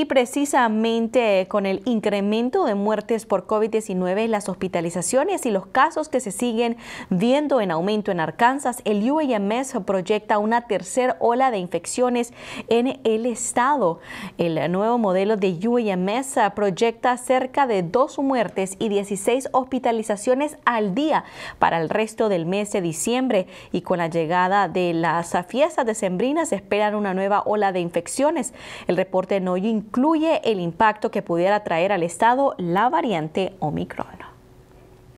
Y precisamente con el incremento de muertes por COVID-19, las hospitalizaciones y los casos que se siguen viendo en aumento en Arkansas, el UAMS proyecta una tercera ola de infecciones en el estado. El nuevo modelo de UAMS proyecta cerca de dos muertes y 16 hospitalizaciones al día para el resto del mes de diciembre y con la llegada de las fiestas decembrinas esperan una nueva ola de infecciones. El reporte no incluye el impacto que pudiera traer al Estado la variante Omicron.